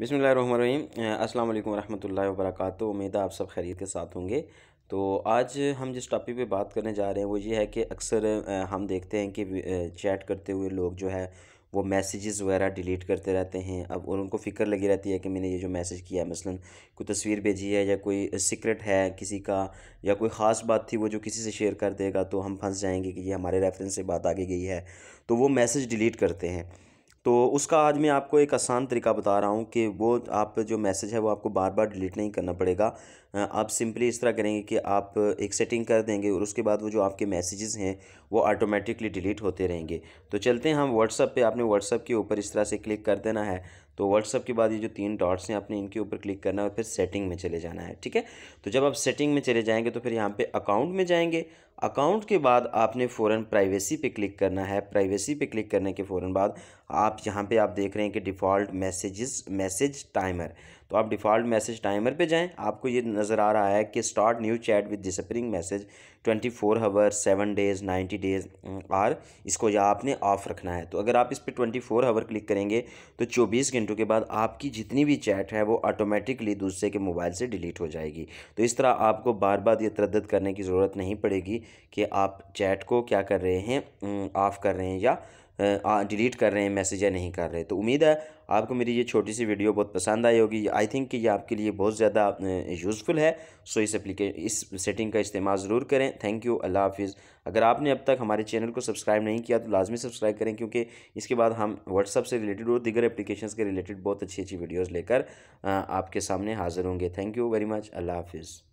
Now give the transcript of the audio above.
बिसमीम अल्लाम वरहमल वर्क उम्मीद है आप सब खैरियत के साथ होंगे तो आज हम जिस टॉपिक पे बात करने जा रहे हैं वो ये है कि अक्सर हम देखते हैं कि चैट करते हुए लोग जो है वो मैसेजेस वगैरह डिलीट करते रहते हैं अब और उनको फ़िक्र लगी रहती है कि मैंने ये जो मैसेज किया है मसलन कोई तस्वीर भेजी है या कोई सीक्रेट है किसी का या कोई ख़ास बात थी वो जो किसी से शेयर कर देगा तो हम फंस जाएंगे कि ये हमारे रेफरेंस से बात आगे गई है तो वो मैसेज डिलीट करते हैं तो उसका आज मैं आपको एक आसान तरीका बता रहा हूँ कि वो आप जो मैसेज है वो आपको बार बार डिलीट नहीं करना पड़ेगा आप सिंपली इस तरह करेंगे कि आप एक सेटिंग कर देंगे और उसके बाद वो जो आपके मैसेजेस हैं वो ऑटोमेटिकली डिलीट होते रहेंगे तो चलते हैं हम व्हाट्सअप पे आपने व्हाट्सअप के ऊपर इस तरह से क्लिक कर देना है तो व्हाट्सअप के बाद ये जो तीन डॉट्स हैं आपने इनके ऊपर क्लिक करना है और फिर सेटिंग में चले जाना है ठीक है तो जब आप सेटिंग में चले जाएँगे तो फिर यहाँ पर अकाउंट में जाएंगे अकाउंट के बाद आपने फ़ौरन प्राइवेसी पे क्लिक करना है प्राइवेसी पे क्लिक करने के फ़ौरन बाद आप आप यहाँ पे आप देख रहे हैं कि डिफ़ॉल्ट मैसेजेस मैसेज टाइमर तो आप डिफ़ॉल्ट मैसेज टाइमर पे जाएं आपको ये नज़र आ रहा है कि start new chat with disappearing message twenty four hour seven days ninety days or इसको या आपने ऑफ़ रखना है तो अगर आप इस पर ट्वेंटी फोर हवर क्लिक करेंगे तो चौबीस घंटों के बाद आपकी जितनी भी चैट है वो ऑटोमेटिकली दूसरे के मोबाइल से डिलीट हो जाएगी तो इस तरह आपको बार बार ये तरद करने की ज़रूरत नहीं पड़ेगी कि आप चैट को क्या कर रहे हैं ऑफ़ mm, कर रहे हैं या डिलीट कर रहे हैं मैसेज या नहीं कर रहे तो उम्मीद है आपको मेरी ये छोटी सी वीडियो बहुत पसंद आई होगी आई थिंक कि ये आपके लिए बहुत ज़्यादा यूज़फुल है सो इस एप्लीके इस सेटिंग का इस्तेमाल ज़रूर करें थैंक यू अल्लाह हाफिज़ अगर आपने अब तक हमारे चैनल को सब्सक्राइब नहीं किया तो लाजमी सब्सक्राइब करें क्योंकि इसके बाद हम व्हाट्सअप से रिलेटेड और दीगर एप्लीकेशन के रिलेटेड बहुत अच्छी अच्छी वीडियोज़ लेकर आपके सामने हाज़िर होंगे थैंक यू वेरी मच अल्लाह हाफिज़